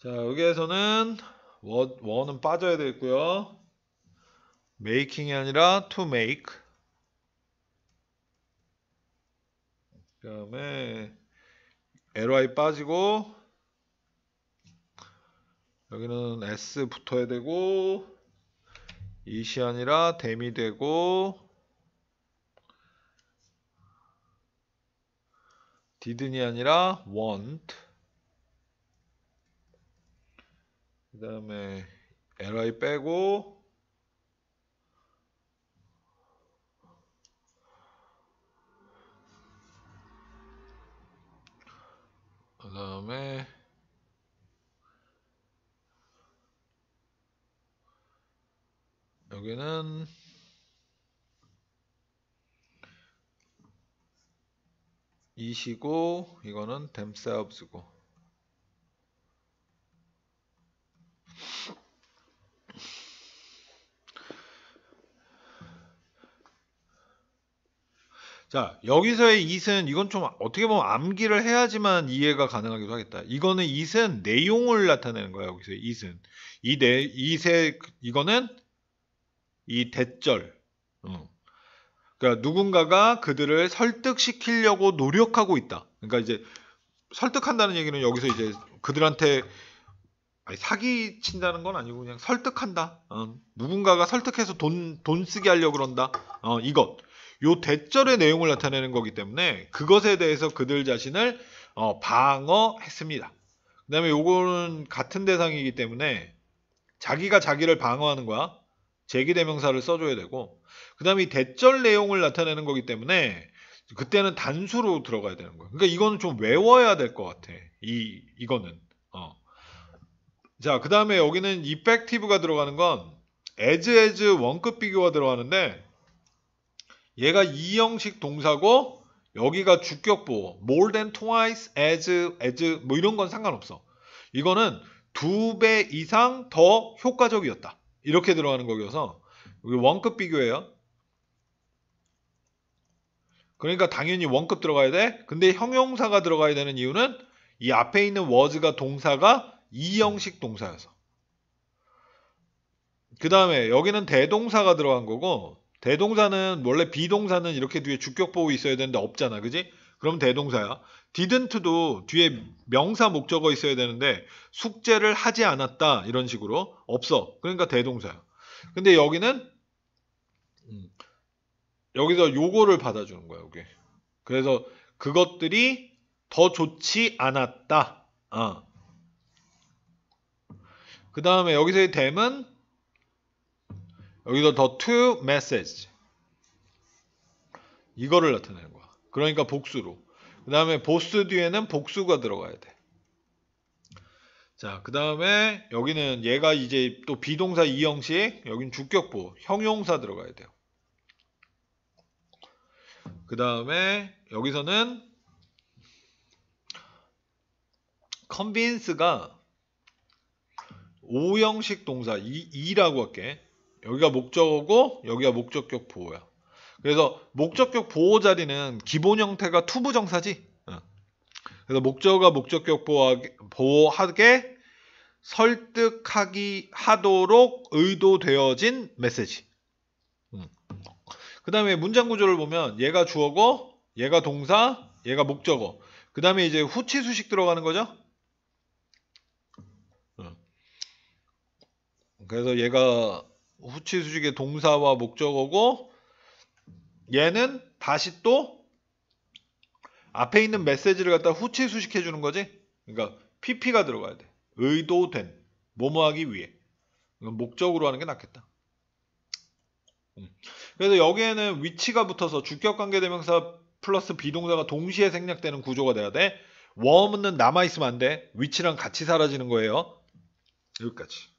자 여기에서는 원은 빠져야 되겠고요 making이 아니라 to make 그 다음에 ly 빠지고 여기는 s 붙어야 되고 이시 아니라 데미 되고 디 i 이 아니라 want 그 다음에 li 빼고 그 다음에 여기는 이시고 이거는 댐사업스고 자, 여기서의 이은 이건 좀 어떻게 보면 암기를 해야지만 이해가 가능하기도 하겠다. 이거는 이은 내용을 나타내는 거야, 여기서 이은 이 내, 이세, 이거는 이 대절. 어. 그러니까 누군가가 그들을 설득시키려고 노력하고 있다. 그러니까 이제 설득한다는 얘기는 여기서 이제 그들한테 아니, 사기 친다는 건 아니고 그냥 설득한다. 어. 누군가가 설득해서 돈 돈 쓰게 하려 고 그런다. 어, 이것. 요 대절의 내용을 나타내는 거기 때문에 그것에 대해서 그들 자신을 어, 방어했습니다. 그 다음에 요거는 같은 대상이기 때문에 자기가 자기를 방어하는 거야. 제기대명사를 써줘야 되고 그 다음에 대절 내용을 나타내는 거기 때문에 그때는 단수로 들어가야 되는 거야 그러니까 이거는 좀 외워야 될 것 같아. 이 이거는 어. 자, 그 다음에 여기는 이펙티브가 들어가는 건 에즈 에즈 원급 비교가 들어가는데 얘가 2형식 동사고 여기가 주격보 more than twice as as 뭐 이런 건 상관없어. 이거는 두 배 이상 더 효과적이었다. 이렇게 들어가는 거여서 여기 원급 비교예요. 그러니까 당연히 원급 들어가야 돼. 근데 형용사가 들어가야 되는 이유는 이 앞에 있는 was가 동사가 2형식 동사여서. 그 다음에 여기는 대동사가 들어간 거고 대동사는 원래 비동사는 이렇게 뒤에 주격 보고 있어야 되는데 없잖아. 그지? 그럼 대동사야. didn't도 뒤에 명사 목적어 있어야 되는데 숙제를 하지 않았다. 이런 식으로 없어. 그러니까 대동사야. 근데 여기는 음, 여기서 요거를 받아주는 거야. 여기. 그래서 그것들이 더 좋지 않았다. 어. 그 다음에 여기서의 댐은 여기서 더 to message 이거를 나타내는 거야. 그러니까 복수로. 그 다음에 보스 뒤에는 복수가 들어가야 돼. 자, 그 다음에 여기는 얘가 이제 또 비동사 2형식 여긴 주격보, 형용사 들어가야 돼요. 그 다음에 여기서는 컨빈스가 5형식 동사 2 이라고 할게. 여기가 목적어고 여기가 목적격 보호야. 그래서 목적격 보호 자리는 기본 형태가 투부 정사지. 어. 그래서 목적어가 목적격 보호하게, 보호하게 설득하기 하도록 의도되어진 메시지. 음. 그 다음에 문장 구조를 보면 얘가 주어고 얘가 동사 얘가 목적어 그 다음에 이제 후치 수식 들어가는 거죠 어. 그래서 얘가 후치 수식의 동사와 목적어고 얘는 다시 또 앞에 있는 메시지를 갖다 후치 수식해 주는 거지. 그러니까 pp가 들어가야 돼. 의도된 뭐뭐하기 위해. 목적으로 하는 게 낫겠다. 음. 그래서 여기에는 위치가 붙어서 주격관계대명사 플러스 비동사가 동시에 생략되는 구조가 돼야 돼. 웜은 남아있으면 안 돼. 위치랑 같이 사라지는 거예요. 여기까지.